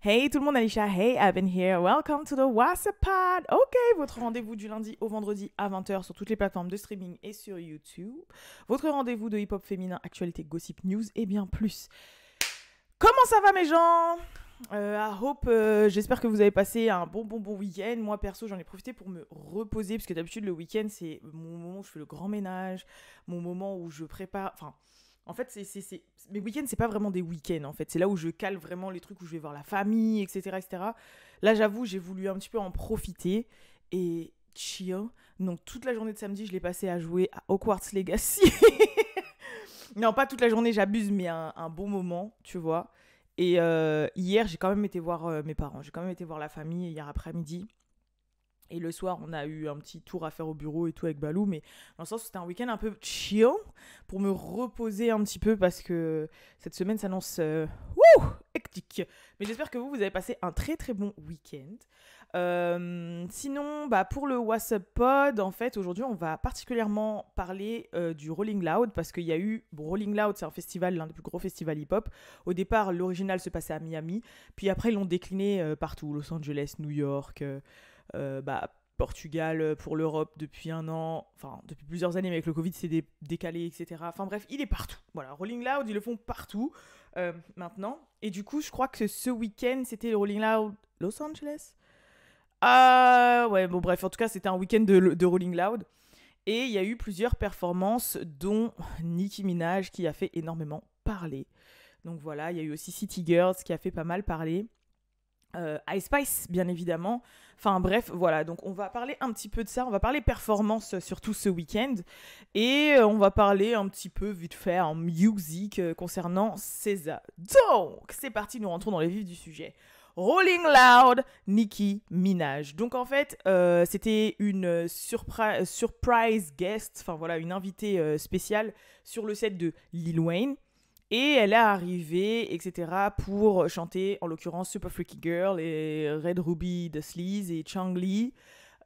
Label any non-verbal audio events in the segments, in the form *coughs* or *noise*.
Hey tout le monde, Alicia, hey, I've been here. Welcome to the WhatsApp Ok, votre rendez-vous du lundi au vendredi à 20h sur toutes les plateformes de streaming et sur YouTube. Votre rendez-vous de hip-hop féminin, actualité, gossip, news et bien plus. Comment ça va mes gens euh, Hope, euh, j'espère que vous avez passé un bon bon bon week-end. Moi perso, j'en ai profité pour me reposer parce que d'habitude le week-end c'est mon moment où je fais le grand ménage, mon moment où je prépare, enfin. En fait, c'est, mes week-ends, c'est pas vraiment des week-ends, en fait. C'est là où je cale vraiment les trucs où je vais voir la famille, etc. etc. Là, j'avoue, j'ai voulu un petit peu en profiter et chien Donc, toute la journée de samedi, je l'ai passé à jouer à Hogwarts Legacy. *laughs* non, pas toute la journée, j'abuse, mais un, un bon moment, tu vois. Et euh, hier, j'ai quand même été voir euh, mes parents, j'ai quand même été voir la famille hier après-midi. Et le soir, on a eu un petit tour à faire au bureau et tout avec Balou, mais dans le sens c'était un week-end un peu chiant pour me reposer un petit peu parce que cette semaine s'annonce euh, hectique. Mais j'espère que vous, vous avez passé un très très bon week-end. Euh, sinon, bah, pour le WhatsApp Pod, en fait, aujourd'hui, on va particulièrement parler euh, du Rolling Loud parce qu'il y a eu. Bon, Rolling Loud, c'est un festival, l'un des plus gros festivals hip-hop. Au départ, l'original se passait à Miami, puis après, ils l'ont décliné euh, partout Los Angeles, New York, bah, Portugal pour l'Europe depuis un an, enfin depuis plusieurs années, mais avec le Covid, c'est décalé, etc. Enfin bref, il est partout. Voilà, Rolling Loud, ils le font partout maintenant. Et du coup, je crois que ce week-end, c'était le Rolling Loud Los Angeles ah ouais, bon bref, en tout cas, c'était un week-end de, Rolling Loud. Et il y a eu plusieurs performances, dont Nicki Minaj, qui a fait énormément parler. Donc voilà, il y a eu aussi City Girls, qui a fait pas mal parler. Euh, Ice Spice, bien évidemment. Enfin bref, voilà, donc on va parler un petit peu de ça, on va parler performance surtout ce week-end, et euh, on va parler un petit peu vite fait en musique euh, concernant César. Donc, c'est parti, nous rentrons dans les vifs du sujet. Rolling Loud, Nicki Minaj. Donc en fait, euh, c'était une euh, euh, surprise guest, enfin voilà, une invitée spéciale sur le set de Lil Wayne. Et elle est arrivée, etc., pour chanter, en l'occurrence, Super Freaky Girl et Red Ruby The Sleaze et Chang Lee.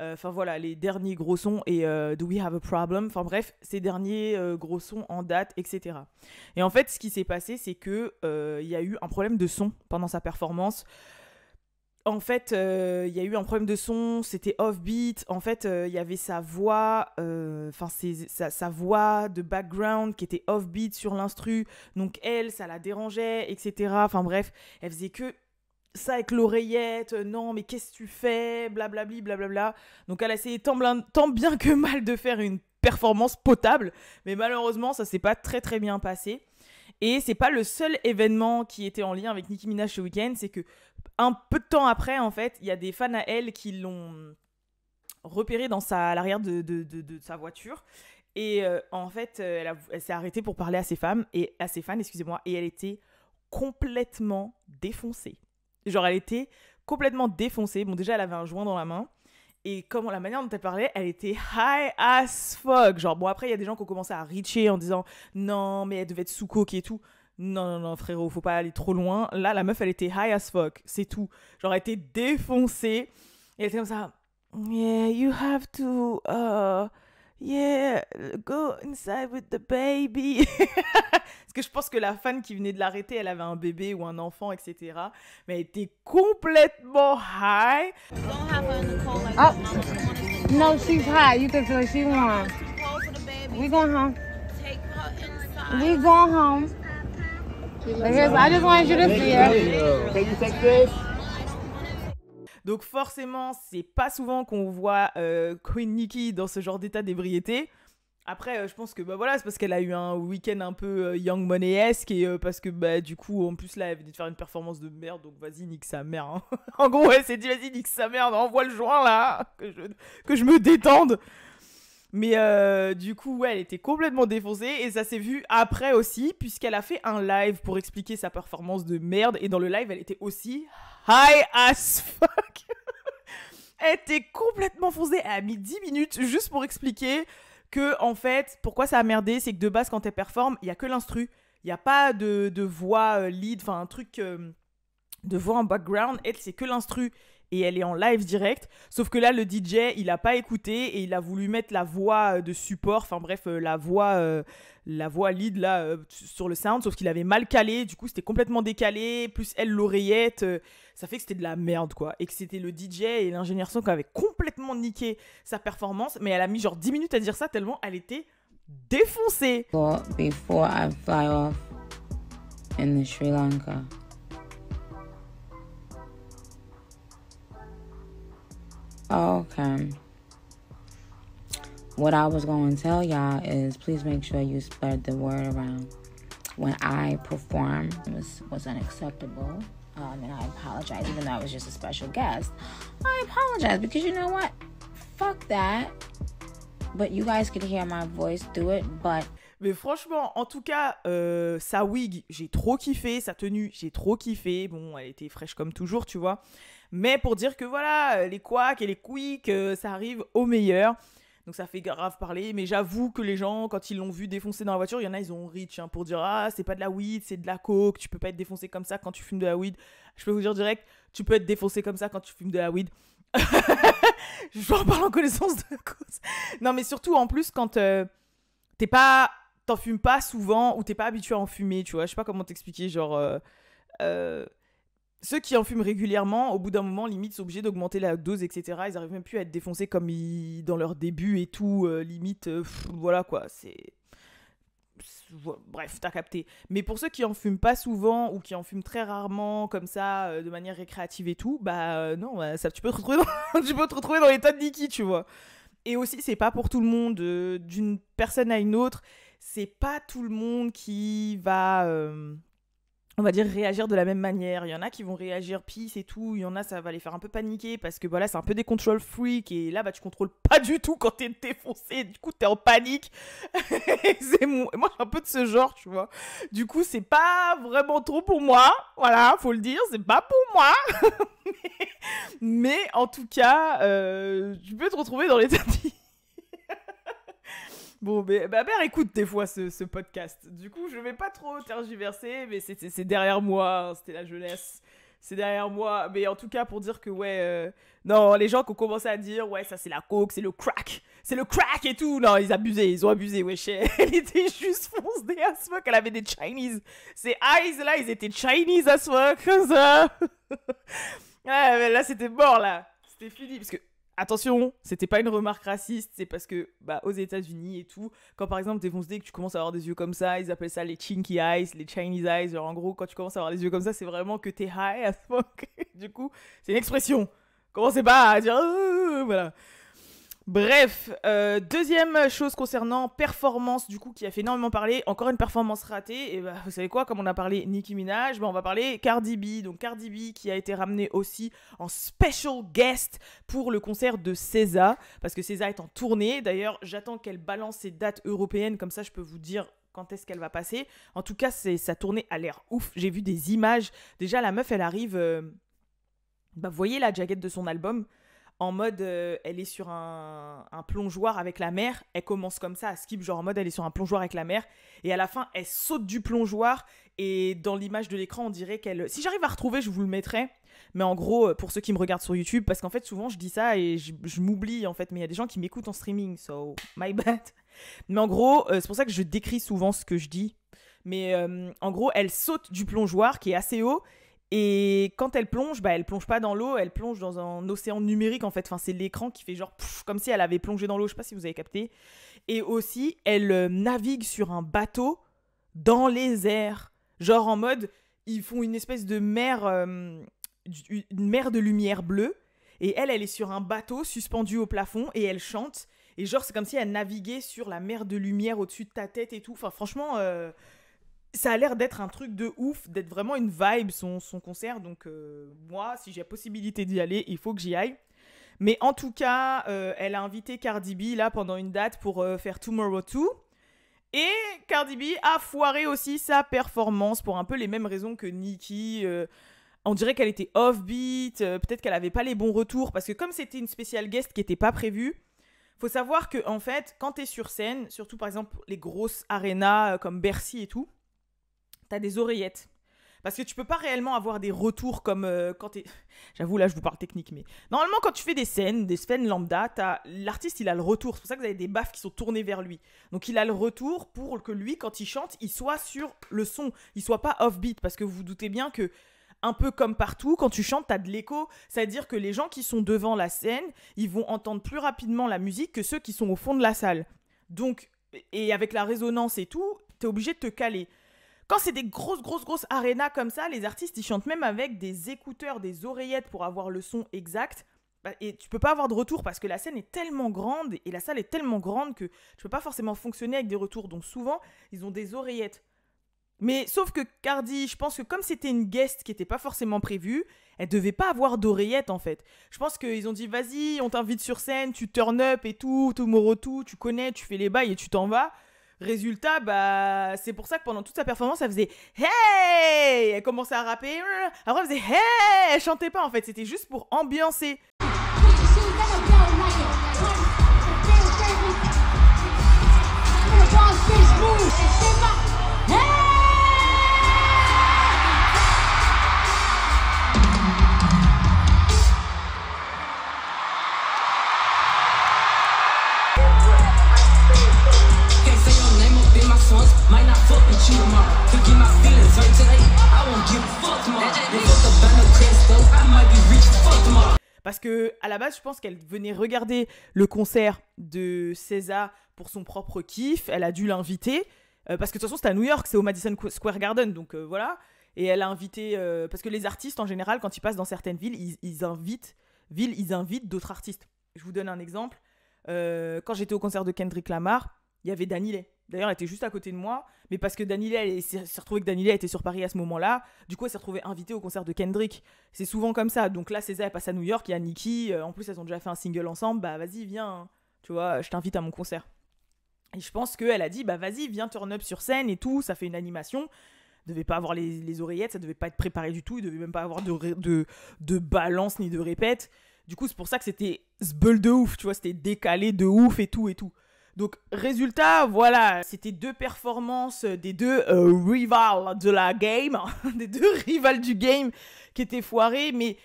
Enfin voilà, les derniers gros sons et Do We Have a Problem Enfin bref, ces derniers gros sons en date, etc. Et en fait, ce qui s'est passé, c'est qu'il il y a eu un problème de son pendant sa performance en fait, euh, il y a eu un problème de son, c'était off-beat. En fait, euh, il y avait sa voix, euh, enfin, sa, voix de background qui était off-beat sur l'instru. Donc, elle, ça la dérangeait, etc. Enfin, bref, elle faisait que ça avec l'oreillette. Non, mais qu'est-ce que tu fais Blablabli, blablabla. Donc, elle a essayé tant, bien que mal de faire une performance potable. Mais malheureusement, ça s'est pas très, très bien passé. Et c'est pas le seul événement qui était en lien avec Nicki Minaj ce week-end, c'est que un peu de temps après, en fait, il y a des fans à elle qui l'ont repéré dans sa, l'arrière de, sa voiture. Et euh, en fait, euh, elle, s'est arrêtée pour parler à ses femmes et à ses fans, excusez-moi, et elle était complètement défoncée. Genre, elle était complètement défoncée. Bon, déjà, elle avait un joint dans la main. Et comme la manière dont elle parlait, elle était high as fuck. Genre, bon, après, il y a des gens qui ont commencé à richer en disant non, mais elle devait être sous coke et tout. Non, non, non, frérot, faut pas aller trop loin. Là, la meuf, elle était high as fuck. C'est tout. Genre, elle était défoncée. Et elle était comme ça. Yeah, you have to. Euh, Yeah, go inside with the baby. *laughs* Parce que je pense que la fan qui venait de l'arrêter, elle avait un bébé ou un enfant, etc. Mais elle était complètement high. Oh, no, she's high. You can feel she wants. We going home. We going home. I just wanted you to see her. Can you take this? Donc forcément, c'est pas souvent qu'on voit euh, Queen Nikki dans ce genre d'état d'ébriété. Après, euh, je pense que bah voilà, c'est parce qu'elle a eu un week-end un peu euh, Young Money-esque et parce que bah du coup, en plus là, elle venait de faire une performance de merde, donc vas-y nique sa mère. Hein. *laughs* en gros, elle s'est dit vas-y nique sa merde, envoie le joint là, que je, que je me détende. Mais euh, du coup, ouais, elle était complètement défoncée et ça s'est vu après aussi, puisqu'elle a fait un live pour expliquer sa performance de merde. Et dans le live, elle était aussi high as fuck. *laughs* elle était complètement foncée. Elle a mis 10 minutes juste pour expliquer que, en fait, pourquoi ça a merdé, c'est que de base, quand elle performe, il y a que l'instru. Il n'y a pas de, voix euh, lead, enfin un truc. Euh, de voix en background, Et c'est que l'instru et elle est en live direct. Sauf que là, le DJ, il a pas écouté et il a voulu mettre la voix euh, de support, enfin bref, euh, la voix, euh, la voix lead là sur le sound, sauf qu'il avait mal calé. Du coup, c'était complètement décalé. Plus elle l'oreillette, ça fait que c'était de la merde quoi. Et que c'était le DJ et l'ingénieur son qui avaient complètement niqué sa performance. Mais elle a mis genre 10 minutes à dire ça tellement elle était défoncée. Before, I fly off in Sri Lanka. Okay. What I was going to tell y'all is please make sure you spread the word around. When I perform, it was, was unacceptable. Um, and I apologize, even though I was just a special guest. I apologize because you know what? Fuck that. But you guys could hear my voice do it, but Mais franchement, en tout cas, euh, sa wig, j'ai trop kiffé. Sa tenue, j'ai trop kiffé. Bon, elle était fraîche comme toujours, tu vois. Mais pour dire que voilà, euh, les quacks et les quicks, euh, ça arrive au meilleur. Donc ça fait grave parler, mais j'avoue que les gens, quand ils l'ont vu défoncer dans la voiture, il y en a, ils ont riche hein, pour dire Ah, c'est pas de la weed, c'est de la coke, tu peux pas être défoncé comme ça quand tu fumes de la weed. Je peux vous dire direct, tu peux être défoncé comme ça quand tu fumes de la weed. *laughs* Je vous en parle en connaissance de cause. Non, mais surtout en plus, quand euh, t'es pas. T'en fumes pas souvent ou t'es pas habitué à en fumer, tu vois. Je sais pas comment t'expliquer, genre. Ceux qui en fument régulièrement, au bout d'un moment, limite, sont obligés d'augmenter la dose, etc. Ils arrivent même plus à être défoncés comme ils... dans leur début et tout. Euh, limite, euh, voilà quoi, c'est. Bref, t'as capté. Mais pour ceux qui en fument pas souvent ou qui en fument très rarement, comme ça, euh, de manière récréative et tout, bah non, bah, ça, tu, peux te retrouver dans... *laughs* tu peux te dans l'état de Niki, tu vois. Et aussi, c'est pas pour tout le monde, d'une personne à une autre. C'est pas tout le monde qui va on va dire réagir de la même manière. Il y en a qui vont réagir peace et tout, il y en a ça va les faire un peu paniquer parce que voilà, c'est un peu des control freak. et là bah tu contrôles pas du tout quand t'es défoncé, du coup t'es en panique. *laughs* c'est moi je suis un peu de ce genre, tu vois. Du coup, c'est pas vraiment trop pour moi. Voilà, faut le dire, c'est pas pour moi. *laughs* mais, en tout cas, euh, tu peux te retrouver dans les tapis Bon, mais bah, mère écoute des fois ce, ce, podcast. Du coup, je vais pas trop tergiverser, mais c'est derrière moi, hein, c'était la jeunesse. C'est derrière moi. Mais en tout cas, pour dire que, ouais, euh, non, les gens qui ont commencé à dire, ouais, ça c'est la coke, c'est le crack, c'est le crack et tout. Non, ils abusaient, ils ont abusé, wesh. *laughs* Elle était juste foncée ce fuck, elle avait des Chinese. Ces eyes là, ils étaient Chinese as fuck, comme ça. *laughs* ouais, mais là, c'était mort là. C'était fini, parce que Attention, c'était pas une remarque raciste, c'est parce que bah, aux États-Unis et tout, quand par exemple t'es foncé que tu commences à avoir des yeux comme ça, ils appellent ça les chinky eyes, les Chinese eyes. Genre en gros, quand tu commences à avoir des yeux comme ça, c'est vraiment que t'es high as *laughs* fuck. du coup, c'est une expression. Commencez pas à dire euh, euh, euh, voilà. Bref, euh, deuxième chose concernant performance, du coup, qui a fait énormément parler, encore une performance ratée, et bah, vous savez quoi, comme on a parlé Nicki Minaj, bah, on va parler Cardi B, donc Cardi B qui a été ramenée aussi en special guest pour le concert de César, parce que César est en tournée, d'ailleurs j'attends qu'elle balance ses dates européennes, comme ça je peux vous dire quand est-ce qu'elle va passer. En tout cas, sa tournée a l'air ouf, j'ai vu des images, déjà la meuf elle arrive, euh, bah, vous voyez la jaquette de son album, en mode euh, elle est sur un, plongeoir avec la mer, elle commence comme ça à skip, genre en mode elle est sur un plongeoir avec la mer, et à la fin elle saute du plongeoir, et dans l'image de l'écran on dirait qu'elle... Si j'arrive à retrouver je vous le mettrai, mais en gros euh, pour ceux qui me regardent sur YouTube, parce qu'en fait souvent je dis ça et je, m'oublie en fait, mais il y a des gens qui m'écoutent en streaming, so my bad. Mais en gros euh, c'est pour ça que je décris souvent ce que je dis, mais en gros elle saute du plongeoir qui est assez haut, et quand elle plonge, bah, elle plonge pas dans l'eau, elle plonge dans un océan numérique en fait. Enfin, c'est l'écran qui fait genre comme si elle avait plongé dans l'eau. Je sais pas si vous avez capté. Et aussi, elle euh, navigue sur un bateau dans les airs, genre en mode ils font une espèce de mer, euh, une mer de lumière bleue. Et elle, elle est sur un bateau suspendu au plafond et elle chante. Et genre, c'est comme si elle naviguait sur la mer de lumière au-dessus de ta tête et tout. Enfin, franchement. Euh, ça a l'air d'être un truc de ouf, d'être vraiment une vibe son, concert. Donc euh, moi, si j'ai la possibilité d'y aller, il faut que j'y aille. Mais en tout cas, euh, elle a invité Cardi B là pendant une date pour euh, faire Tomorrow 2. Et Cardi B a foiré aussi sa performance pour un peu les mêmes raisons que Nicki. on dirait qu'elle était off-beat, peut-être qu'elle n'avait pas les bons retours, parce que comme c'était une spéciale guest qui n'était pas prévue, faut savoir que en fait, quand tu es sur scène, surtout par exemple les grosses arenas comme Bercy et tout, t'as des oreillettes. Parce que tu peux pas réellement avoir des retours comme euh, quand t'es. *laughs* J'avoue, là, je vous parle technique, mais. Normalement, quand tu fais des scènes, des scènes lambda, l'artiste, il a le retour. C'est pour ça que vous avez des baffes qui sont tournées vers lui. Donc, il a le retour pour que lui, quand il chante, il soit sur le son. Il soit pas off-beat. Parce que vous vous doutez bien que un peu comme partout, quand tu chantes, tu as de l'écho. C'est-à-dire que les gens qui sont devant la scène, ils vont entendre plus rapidement la musique que ceux qui sont au fond de la salle. Donc, et avec la résonance et tout, tu es obligé de te caler. Quand c'est des grosses, grosses, grosses arénas comme ça, les artistes, ils chantent même avec des écouteurs, des oreillettes pour avoir le son exact. Bah, et tu peux pas avoir de retour parce que la scène est tellement grande et la salle est tellement grande que tu peux pas forcément fonctionner avec des retours. Donc souvent, ils ont des oreillettes. Mais sauf que Cardi, je pense que comme c'était une guest qui n'était pas forcément prévue, elle devait pas avoir d'oreillettes, en fait. Je pense qu'ils ont dit vas-y, on t'invite sur scène, tu turn up et tout, tomorrow tout, tu connais, tu fais les bails et tu t'en vas. Résultat, bah, c'est pour ça que pendant toute sa performance, elle faisait Hey Elle commençait à rapper. Après, elle faisait Hey Elle chantait pas en fait, c'était juste pour ambiancer. Parce que à la base, je pense qu'elle venait regarder le concert de César pour son propre kiff. Elle a dû l'inviter. Euh, parce que de toute façon, c'était à New York, c'est au Madison Square Garden, donc euh, voilà. Et elle a invité. Euh, parce que les artistes, en général, quand ils passent dans certaines villes, ils, invitent, villes, ils invitent d'autres artistes. Je vous donne un exemple. quand j'étais au concert de Kendrick Lamar, il y avait Danilé. D'ailleurs, elle était juste à côté de moi, mais parce que Daniela, elle s'est retrouvée que Daniela était sur Paris à ce moment-là. Du coup, elle s'est retrouvée invitée au concert de Kendrick. C'est souvent comme ça. Donc là, César, elle passe à New York, il y a Nikki. Euh, en plus, elles ont déjà fait un single ensemble. Bah, vas-y, viens. Hein. Tu vois, je t'invite à mon concert. Et je pense qu'elle a dit, bah, vas-y, viens turn up sur scène et tout. Ça fait une animation. devait pas avoir les, oreillettes, ça devait pas être préparé du tout. Il devait même pas avoir de, de, de balance ni de répète. Du coup, c'est pour ça que c'était zbeul de ouf, tu vois, c'était décalé de ouf et tout et tout. Donc, résultat, voilà, c'était deux performances des deux euh, rivals » de la game, *laughs* des deux rivals » du game qui étaient foirées, mais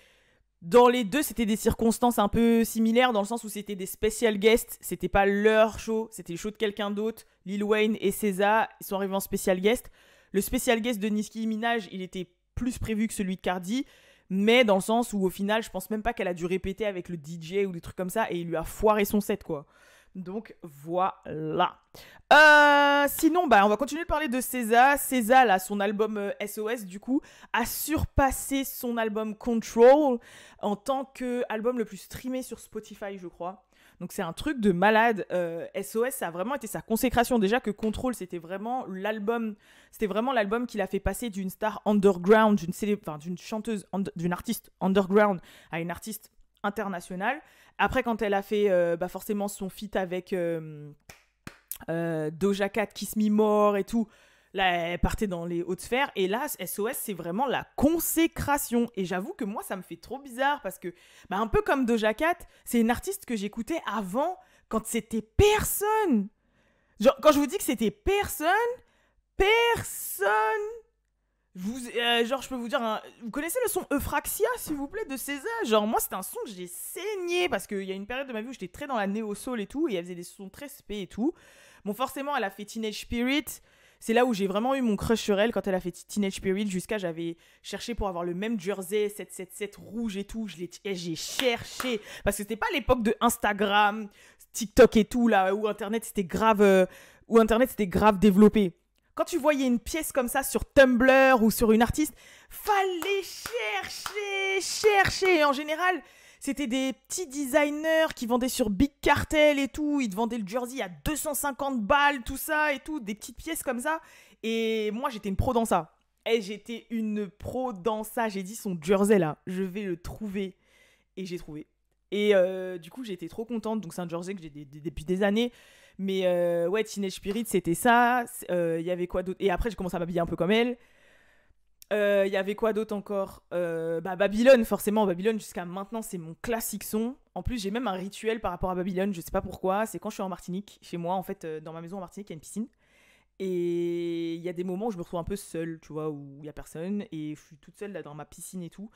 dans les deux, c'était des circonstances un peu similaires, dans le sens où c'était des special guests, c'était pas leur show, c'était le show de quelqu'un d'autre. Lil Wayne et César ils sont arrivés en special guest. Le special guest de Niski Minaj, il était plus prévu que celui de Cardi, mais dans le sens où au final, je pense même pas qu'elle a dû répéter avec le DJ ou des trucs comme ça, et il lui a foiré son set, quoi. Donc voilà. Euh, sinon, bah, on va continuer de parler de César. César, son album SOS, euh, du coup, a surpassé son album Control en tant qu'album le plus streamé sur Spotify, je crois. Donc c'est un truc de malade. SOS, euh, ça a vraiment été sa consécration. Déjà que Control, c'était vraiment l'album, c'était vraiment l'album qui l'a fait passer d'une star underground, d'une chanteuse, d'une artiste underground à une artiste internationale. Après, quand elle a fait euh, bah forcément son feat avec euh, euh, Doja Cat, Kiss Me More et tout, là, elle partait dans les hautes sphères. Et là, SOS, c'est vraiment la consécration. Et j'avoue que moi, ça me fait trop bizarre parce que, bah, un peu comme Doja Cat, c'est une artiste que j'écoutais avant quand c'était personne. Genre, quand je vous dis que c'était personne, personne euh, genre, je peux vous dire, vous connaissez le son Euphraxia, s'il vous plaît, de César Genre, moi, c'est un son que j'ai saigné parce qu'il y a une période de ma vie où j'étais très dans la néo-soul et tout, et elle faisait des sons très spé et tout. Bon, forcément, elle a fait Teenage Spirit. C'est là où j'ai vraiment eu mon crush sur elle quand elle a fait Teenage Spirit, jusqu'à j'avais cherché pour avoir le même jersey 777 rouge et tout. J'ai cherché parce que c'était pas l'époque de Instagram, TikTok et tout, là, où Internet c'était grave. Euh, où Internet c'était grave développé quand tu voyais une pièce comme ça sur Tumblr ou sur une artiste, fallait chercher, chercher. en général, c'était des petits designers qui vendaient sur Big Cartel et tout. Ils te vendaient le jersey à 250 balles, tout ça et tout, des petites pièces comme ça. Et moi, j'étais une pro dans ça. Et j'étais une pro dans ça. J'ai dit son jersey là, je vais le trouver. Et j'ai trouvé. Et euh, du coup, j'étais trop contente. Donc, c'est un jersey que j'ai depuis des années. Mais euh, ouais, Teenage Spirit, c'était ça. Il euh, y avait quoi d'autre Et après, je commence à m'habiller un peu comme elle. Il euh, y avait quoi d'autre encore bah, Babylone, forcément. Babylone, jusqu'à maintenant, c'est mon classique son. En plus, j'ai même un rituel par rapport à Babylone. Je ne sais pas pourquoi. C'est quand je suis en Martinique, chez moi, en fait, dans ma maison en Martinique, il y a une piscine. Et il y a des moments où je me retrouve un peu seule, tu vois, où il y a personne. Et je suis toute seule là dans ma piscine et tout.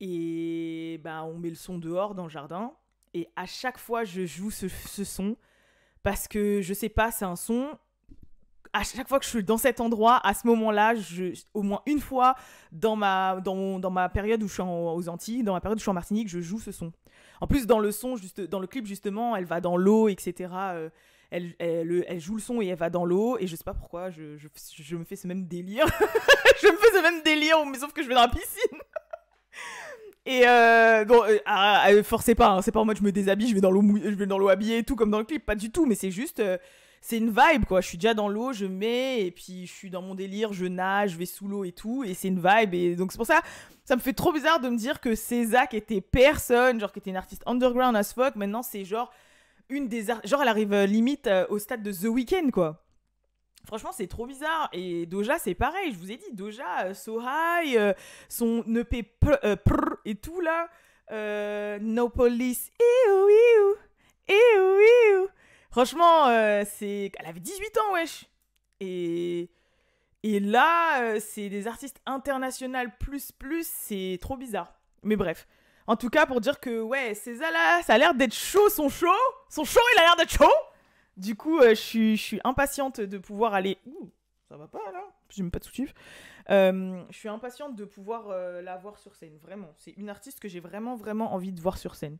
Et bah, on met le son dehors dans le jardin. Et à chaque fois, je joue ce, ce son parce que je sais pas, c'est un son. À chaque fois que je suis dans cet endroit, à ce moment-là, je, au moins une fois dans ma, dans, dans ma période où je suis en, aux Antilles, dans ma période où je suis en Martinique, je joue ce son. En plus, dans le son, juste, dans le clip justement, elle va dans l'eau, etc. Euh, elle, elle, elle, joue le son et elle va dans l'eau. Et je sais pas pourquoi, je, je, je me fais ce même délire. *laughs* je me fais ce même délire, mais sauf que je vais dans la piscine. Et euh, bon, euh, ah, ah, euh, pas, hein, c'est pas en mode je me déshabille, je vais dans l'eau, je vais dans l'eau habillée et tout comme dans le clip, pas du tout, mais c'est juste, euh, c'est une vibe quoi. Je suis déjà dans l'eau, je mets et puis je suis dans mon délire, je nage, je vais sous l'eau et tout, et c'est une vibe. Et donc c'est pour ça, ça me fait trop bizarre de me dire que qui était personne, genre qui était une artiste underground as fuck. Maintenant c'est genre une des, genre elle arrive limite au stade de The Weeknd quoi. Franchement, c'est trop bizarre. Et Doja, c'est pareil. Je vous ai dit, Doja, Sohai, euh, So High, euh, son EP euh, et tout là. no Police, et iou, et ouh, Franchement, c'est. Elle avait 18 ans, wesh. Et. Et là, c'est des artistes internationaux plus plus, c'est trop bizarre. Mais bref. En tout cas, pour dire que, ouais, César, là ça a l'air d'être chaud, son chaud, son chaud. il a l'air d'être chaud. Du coup, euh, je, suis, impatiente de pouvoir aller. Ouh, ça va pas là J'aime pas de soutif. Euh, je suis impatiente de pouvoir euh, la voir sur scène, vraiment. C'est une artiste que j'ai vraiment, vraiment envie de voir sur scène.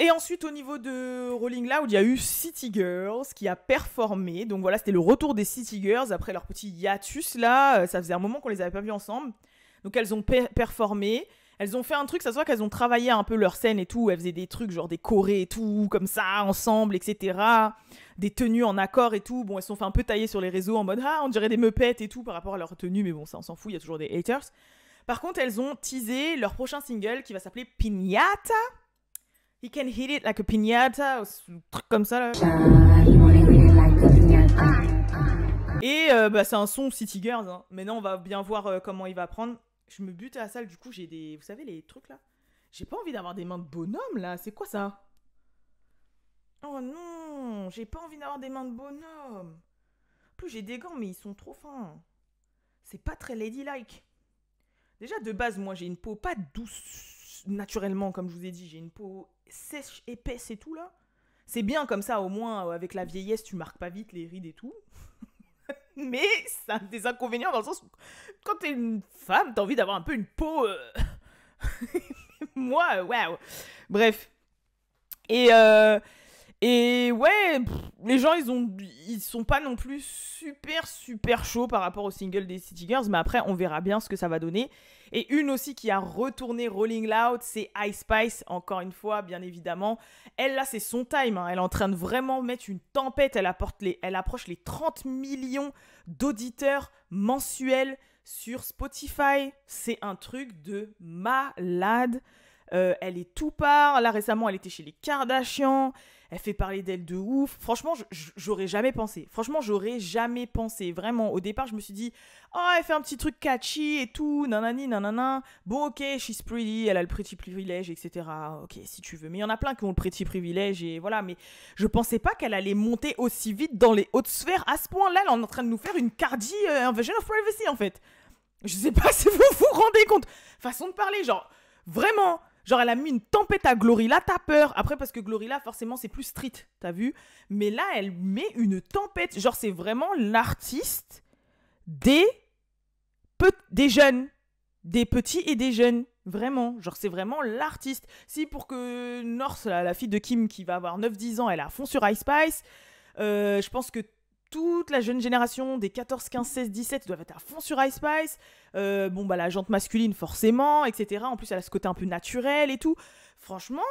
et ensuite, au niveau de Rolling Loud, il y a eu City Girls qui a performé. Donc voilà, c'était le retour des City Girls après leur petit hiatus là. Ça faisait un moment qu'on les avait pas vus ensemble. Donc elles ont performé. Elles ont fait un truc, ça se qu'elles ont travaillé un peu leur scène et tout. Elles faisaient des trucs, genre des chorés et tout, comme ça, ensemble, etc. Des tenues en accord et tout. Bon, elles se sont fait un peu tailler sur les réseaux en mode Ah, on dirait des meupettes et tout par rapport à leur tenue, mais bon, ça, on s'en fout, il y a toujours des haters. Par contre, elles ont teasé leur prochain single qui va s'appeler Pignata. He can hit it like a piñata, un truc comme ça là. Et euh, bah, c'est un son City Girls, hein. maintenant on va bien voir euh, comment il va prendre je me bute à la salle, du coup, j'ai des. Vous savez, les trucs là J'ai pas envie d'avoir des mains de bonhomme là, c'est quoi ça Oh non, j'ai pas envie d'avoir des mains de bonhomme. plus j'ai des gants, mais ils sont trop fins. C'est pas très ladylike. Déjà, de base, moi, j'ai une peau pas douce naturellement, comme je vous ai dit. J'ai une peau sèche, épaisse et tout là. C'est bien comme ça, au moins, euh, avec la vieillesse, tu marques pas vite les rides et tout. *laughs* mais ça a des inconvénients dans le sens où quand t'es une femme, t'as envie d'avoir un peu une peau. Euh, *laughs* moi, euh, waouh! Bref. Et, euh, et ouais, les gens, ils, ont, ils sont pas non plus super, super chauds par rapport au single des City Girls, mais après, on verra bien ce que ça va donner. Et une aussi qui a retourné Rolling Loud, c'est Ice Spice, encore une fois, bien évidemment. Elle, là, c'est son time. Hein. Elle est en train de vraiment mettre une tempête. Elle, apporte les, elle approche les 30 millions d'auditeurs mensuels sur Spotify. C'est un truc de malade. Euh, elle est tout part. Là, récemment, elle était chez les Kardashians elle fait parler d'elle de ouf. Franchement, j'aurais jamais pensé. Franchement, j'aurais jamais pensé. Vraiment, au départ, je me suis dit, oh, elle fait un petit truc catchy et tout, nanani, nanana. Bon, ok, she's pretty, elle a le pretty privilège, etc. Ok, si tu veux. Mais il y en a plein qui ont le pretty privilège et voilà. Mais je pensais pas qu'elle allait monter aussi vite dans les hautes sphères à ce point-là. Elle est en train de nous faire une Cardi euh, Invasion of Privacy, en fait. Je sais pas *laughs* si vous vous rendez compte. Façon de parler, genre, vraiment Genre, elle a mis une tempête à Glorilla, t'as peur. Après, parce que Glorilla, forcément, c'est plus street, t'as vu Mais là, elle met une tempête. Genre, c'est vraiment l'artiste des, des jeunes. Des petits et des jeunes. Vraiment. Genre, c'est vraiment l'artiste. Si pour que North, la, fille de Kim qui va avoir 9-10 ans, elle a fond sur Ice Spice, euh, je pense que toute la jeune génération des 14, 15, 16, 17 doivent être à fond sur Ice Spice. Euh, bon, bah la jante masculine, forcément, etc. En plus, elle a ce côté un peu naturel et tout. Franchement,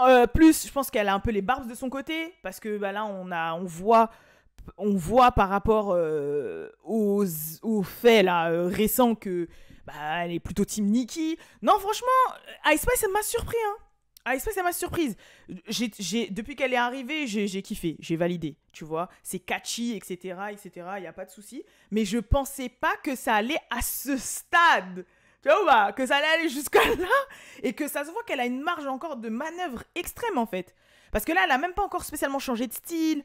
euh, plus, je pense qu'elle a un peu les barbes de son côté, parce que bah, là, on, a, on, voit, on voit par rapport euh, aux, faits là, récents que bah, elle est plutôt team Nikki. Non, franchement, Ice Spice, ça m'a surpris. Hein. C'est ah, c'est m'a surprise. J'ai, depuis qu'elle est arrivée, j'ai, kiffé, j'ai validé, tu vois. C'est catchy, etc., etc., il n'y a pas de souci. Mais je pensais pas que ça allait à ce stade, tu vois, que ça allait aller jusqu'à là. *laughs* Et que ça se voit qu'elle a une marge encore de manœuvre extrême, en fait. Parce que là, elle n'a même pas encore spécialement changé de style.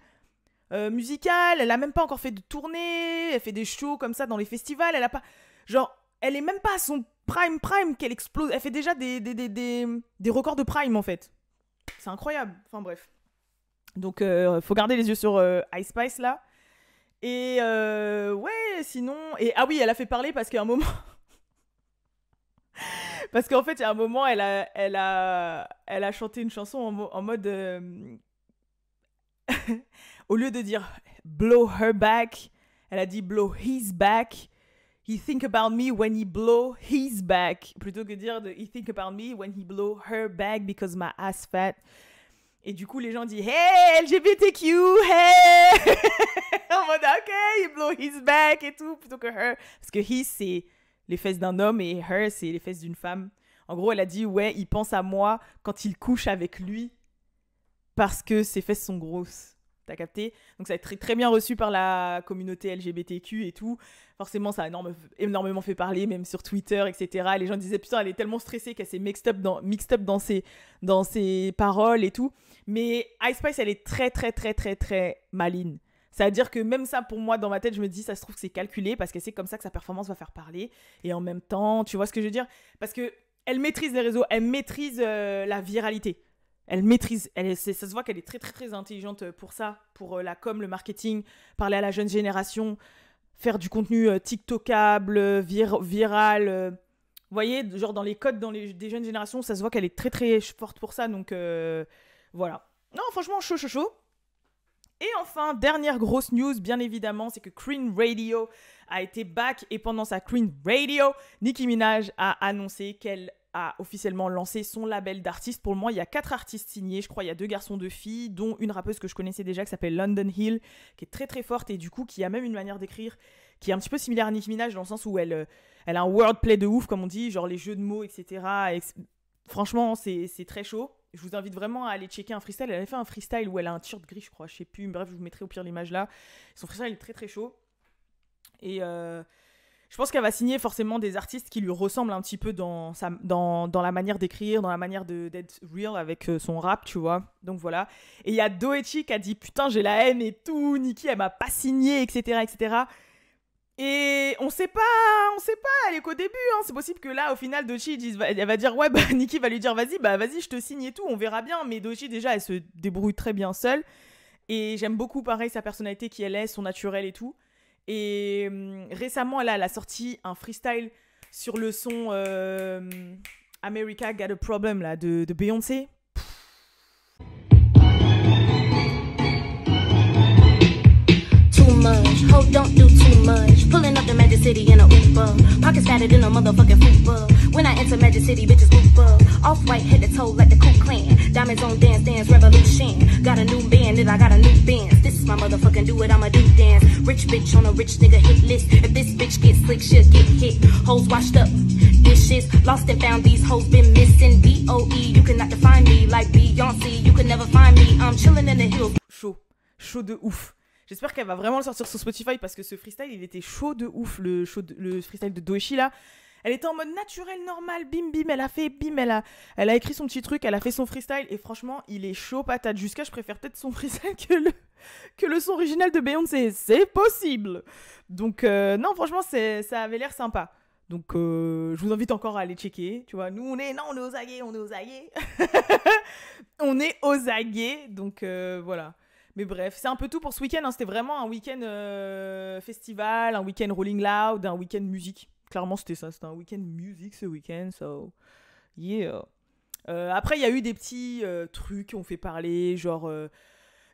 Euh, musical. elle a même pas encore fait de tournée, elle fait des shows comme ça dans les festivals, elle a pas genre elle est même pas à son Prime, Prime, qu'elle explose. Elle fait déjà des, des, records de Prime, en fait. C'est incroyable. Enfin, bref. Donc, euh, faut garder les yeux sur euh, Ice Spice, là. Et euh, ouais, sinon. Et ah oui, elle a fait parler parce qu'à un moment. *laughs* parce qu'en fait, il y a un moment, elle a, elle a, elle a chanté une chanson en mode. Euh, *laughs* au lieu de dire blow her back, elle a dit blow his back. He think about me when he blow his back. Plutôt que dire de he think about me when he blow her back because my ass fat. Et du coup, les gens disent Hey, LGBTQ, hey *laughs* En mode Ok, he blow his back et tout, plutôt que her. Parce que he, c'est les fesses d'un homme et her, c'est les fesses d'une femme. En gros, elle a dit Ouais, il pense à moi quand il couche avec lui parce que ses fesses sont grosses. T'as capté Donc ça a été très, bien reçu par la communauté LGBTQ et tout. Forcément, ça a énormément fait parler, même sur Twitter, etc. Les gens disaient, putain, elle est tellement stressée qu'elle s'est mixed up, dans, mixed up dans, ses, dans ses paroles et tout. Mais Ice Spice, elle est très, très, très, très, très maligne. C'est-à-dire que même ça, pour moi, dans ma tête, je me dis, ça se trouve que c'est calculé parce que c'est comme ça que sa performance va faire parler. Et en même temps, tu vois ce que je veux dire Parce que elle maîtrise les réseaux, elle maîtrise euh, la viralité elle maîtrise, elle, ça se voit qu'elle est très très très intelligente euh, pour ça, pour euh, la com, le marketing, parler à la jeune génération, faire du contenu euh, TikTokable, vir, viral. Vous voyez, genre dans les codes dans les, des jeunes générations, ça se voit qu'elle est très très forte pour ça. Donc voilà. Non, franchement, chaud, chaud, chaud. Et enfin, dernière grosse news, bien évidemment, c'est que Queen Radio a été back et pendant sa Queen Radio, Nicki Minaj a annoncé qu'elle a officiellement lancé son label d'artiste. Pour le moment, il y a quatre artistes signés. Je crois il y a deux garçons, deux filles, dont une rappeuse que je connaissais déjà qui s'appelle London Hill, qui est très très forte et du coup qui a même une manière d'écrire qui est un petit peu similaire à Nicki Minaj dans le sens où elle, euh, elle a un wordplay de ouf, comme on dit, genre les jeux de mots, etc. franchement, c'est très chaud. Je vous invite vraiment à aller checker un freestyle. Elle a fait un freestyle où elle a un t de gris, je crois, je sais plus. Bref, je vous mettrai au pire l'image là. Son freestyle est très très chaud. Et. Euh, je pense qu'elle va signer forcément des artistes qui lui ressemblent un petit peu dans, la manière d'écrire, dans la manière d'être real avec euh, son rap, tu vois. Donc voilà. Et il y a Doechi qui a dit Putain, j'ai la haine et tout, Nikki, elle m'a pas signé, etc. etc. Et on sait pas, on sait pas, elle est qu'au début, hein. c'est possible que là, au final, Doichi elle va dire, ouais, bah, *laughs* va lui dire, vas-y, bah, vas-y, je te signe et tout, on verra bien, mais Doichi, déjà, elle se débrouille très bien seule, et j'aime beaucoup, pareil, sa personnalité qui elle est, son naturel et tout, et hum, récemment, elle a sorti un freestyle sur le son euh, America Got a Problem de Beyoncé. much. Ho, don't do too much. Pulling up the Magic City in a Uber. Pockets fatter than a motherfucking food bug. When I enter Magic City, bitches loop up. Off white, head to toe like the Ku Clan. Diamonds on dance, dance revolution. Got a new band, and I got a new band. This is my motherfucking do it, I'ma do dance. Rich bitch on a rich nigga hit list. If this bitch gets slick, she'll get hit. Hoes washed up, dishes lost and found. These hoes been missing. D O E, you cannot define me like Beyonce. You can never find me. I'm chilling in the hills. Chaud, chaud de ouf. J'espère qu'elle va vraiment le sortir sur Spotify parce que ce freestyle, il était chaud de ouf, le, le freestyle de Doeshi là. Elle était en mode naturel, normal, bim bim, elle a fait, bim, elle a, elle a écrit son petit truc, elle a fait son freestyle et franchement, il est chaud patate. Jusqu'à, je préfère peut-être son *laughs* freestyle que le, que le son original de Beyoncé. C'est possible. Donc euh, non, franchement, ça avait l'air sympa. Donc, euh, je vous invite encore à aller checker. Tu vois, nous, on est, non, on est aux aguets, on est aux aguets. *laughs* on est aux aguets, donc euh, voilà. Mais bref, c'est un peu tout pour ce week-end. Hein. C'était vraiment un week-end euh, festival, un week-end rolling loud, un week-end musique. Clairement, c'était ça. C'était un week-end musique ce week-end. So, yeah. Euh, après, il y a eu des petits euh, trucs ont fait parler, genre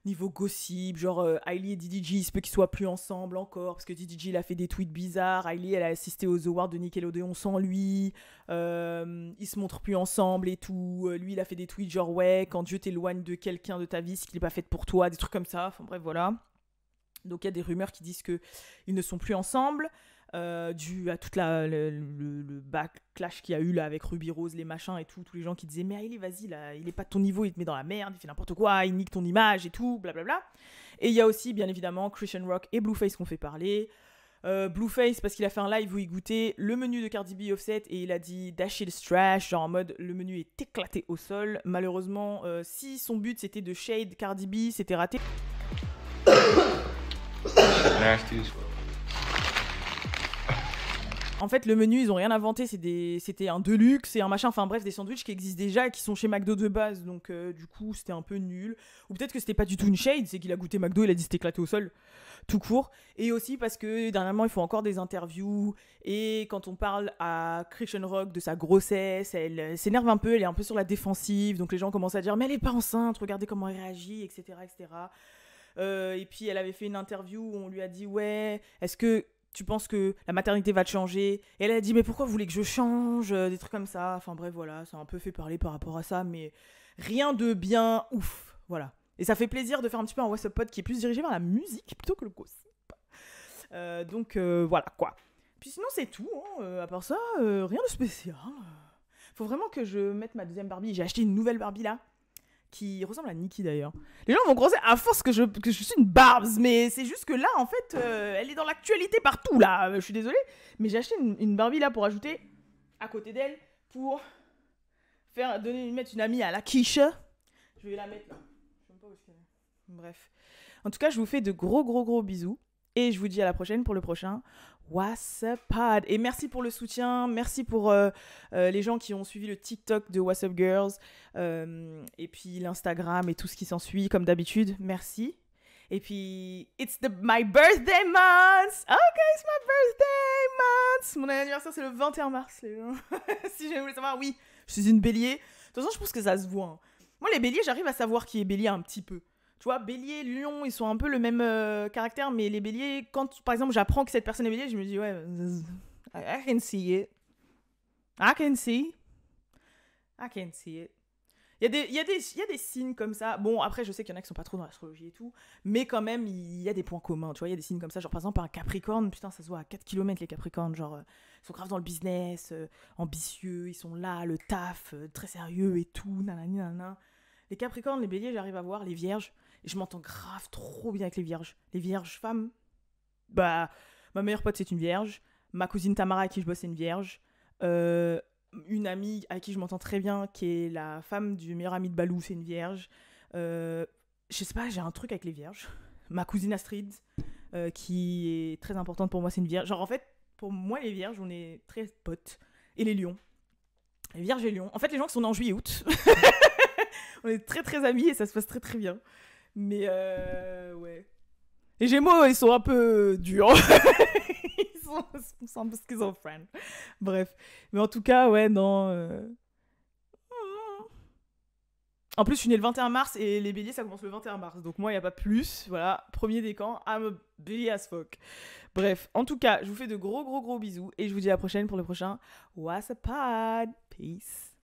niveau gossip, genre euh, Hailey et DDG, il se peut qu'ils soient plus ensemble encore, parce que DDG, il a fait des tweets bizarres, Hailey, elle a assisté aux awards de Nickelodeon sans lui, euh, ils se montrent plus ensemble et tout, euh, lui, il a fait des tweets genre, ouais, quand Dieu t'éloigne de quelqu'un de ta vie, ce qu'il n'est pas fait pour toi, des trucs comme ça, enfin bref, voilà. Donc il y a des rumeurs qui disent que ils ne sont plus ensemble euh, dû à toute la le, le, clash backlash qu'il y a eu là avec Ruby Rose, les machins et tout, tous les gens qui disaient mais allez vas-y là, il est pas de ton niveau, il te met dans la merde, il fait n'importe quoi, il nique ton image et tout, blablabla. Bla, bla. Et il y a aussi bien évidemment Christian Rock et Blueface qu'on fait parler. Euh, Blueface parce qu'il a fait un live où il goûtait le menu de Cardi B Offset et il a dit it's trash, genre en mode le menu est éclaté au sol. Malheureusement, euh, si son but c'était de shade Cardi B, c'était raté. *coughs* En fait, le menu, ils ont rien inventé. C'était un deluxe et un machin. Enfin bref, des sandwichs qui existent déjà et qui sont chez McDo de base. Donc euh, du coup, c'était un peu nul. Ou peut-être que c'était pas du tout une shade. C'est qu'il a goûté McDo, il a dit c'était éclaté au sol. Tout court. Et aussi parce que dernièrement, il faut encore des interviews. Et quand on parle à Christian Rock de sa grossesse, elle euh, s'énerve un peu. Elle est un peu sur la défensive. Donc les gens commencent à dire Mais elle est pas enceinte. Regardez comment elle réagit, etc. etc. Euh, et puis elle avait fait une interview où on lui a dit Ouais, est-ce que tu penses que la maternité va te changer. elle a dit, mais pourquoi vous voulez que je change euh, Des trucs comme ça. Enfin bref, voilà, ça a un peu fait parler par rapport à ça, mais rien de bien ouf. Voilà. Et ça fait plaisir de faire un petit peu un WhatsApp qui est plus dirigé vers la musique plutôt que le gossip. Euh, donc euh, voilà quoi. Puis sinon, c'est tout. Hein, à part ça, rien de spécial. Faut vraiment que je mette ma deuxième Barbie. J'ai acheté une nouvelle Barbie là qui ressemble à Nikki d'ailleurs. Les gens vont penser à force que je, que je suis une barbe. mais c'est juste que là, en fait, euh, elle est dans l'actualité partout, là. Euh, je suis désolée, mais j'ai acheté une, Barbie là pour ajouter à côté d'elle pour faire donner mettre une amie à la quiche. Je vais la mettre là. Je pas Bref. En tout cas, je vous fais de gros, gros, gros bisous et je vous dis à la prochaine pour le prochain What's up, Pod Et merci pour le soutien, merci pour euh, euh, les gens qui ont suivi le TikTok de What's Up Girls, euh, et puis l'Instagram et tout ce qui s'ensuit, comme d'habitude. Merci. Et puis, it's my birthday month! Ok, oh, it's my birthday month! Mon anniversaire, c'est le 21 mars, *laughs* si jamais vous savoir, oui, je suis une bélier. De toute façon, je pense que ça se voit. Hein. Moi, les béliers, j'arrive à savoir qui est bélier un petit peu. Tu vois, bélier, lion, ils sont un peu le même euh, caractère, mais les béliers, quand par exemple j'apprends que cette personne est bélier, je me dis, ouais, I can see it. I can see. I can see it. Il y, a des, y y, a des signes comme ça. Bon, après, je sais qu'il y en a qui sont pas trop dans l'astrologie et tout, mais quand même, il y a des points communs. Tu vois, il y a des signes comme ça. Genre, par exemple, un Capricorne, putain, ça se voit à 4 km les Capricornes. Genre, euh, ils sont grave dans le business, euh, ambitieux, ils sont là, le taf, très sérieux et tout, Nanana, nanana. Les Capricornes, les Béliers, j'arrive à voir, les Vierges je m'entends grave trop bien avec les vierges. Les vierges femmes. Bah, ma meilleure pote, c'est une vierge. Ma cousine Tamara, avec qui je bosse, c'est une vierge. Euh, une amie à qui je m'entends très bien, qui est la femme du meilleur ami de Balou, c'est une vierge. Euh, je sais pas, j'ai un truc avec les vierges. Ma cousine Astrid, euh, qui est très importante pour moi, c'est une vierge. Genre, en fait, pour moi, les vierges, on est très potes. Et les lions. Les vierges et lions. En fait, les gens qui sont en juillet-août. *laughs* on est très très amis et ça se passe très très bien. Mais euh, ouais. Les Gémeaux, ils sont un peu durs. *laughs* ils sont, ils sont qu'ils peu schizophrènes. Bref. Mais en tout cas, ouais, non. Euh. En plus, je suis née le 21 mars et les béliers, ça commence le 21 mars. Donc moi, il n'y a pas plus. Voilà, premier décan, I'm a bélier as fuck. Bref, en tout cas, je vous fais de gros, gros, gros bisous et je vous dis à la prochaine pour le prochain What's up Pod. Peace.